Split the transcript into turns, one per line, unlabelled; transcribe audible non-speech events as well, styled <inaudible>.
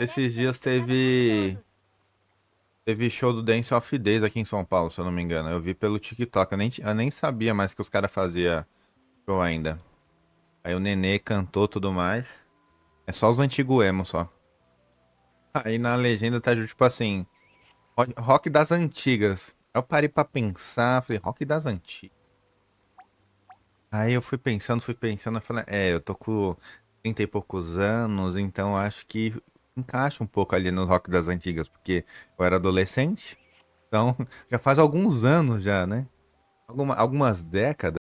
Esses dias teve. Teve show do Dance of Days aqui em São Paulo, se eu não me engano. Eu vi pelo TikTok. Eu nem, eu nem sabia mais que os caras faziam show ainda. Aí o Nenê cantou tudo mais. É só os antigos emo só. Aí na legenda tá tipo assim: Rock das antigas. Eu parei pra pensar, falei: Rock das antigas. Aí eu fui pensando, fui pensando, eu falei: É, eu tô com 30 e poucos anos, então acho que encaixa um pouco ali no rock das antigas, porque eu era adolescente, então <laughs> já faz alguns anos já, né? Alguma, algumas décadas.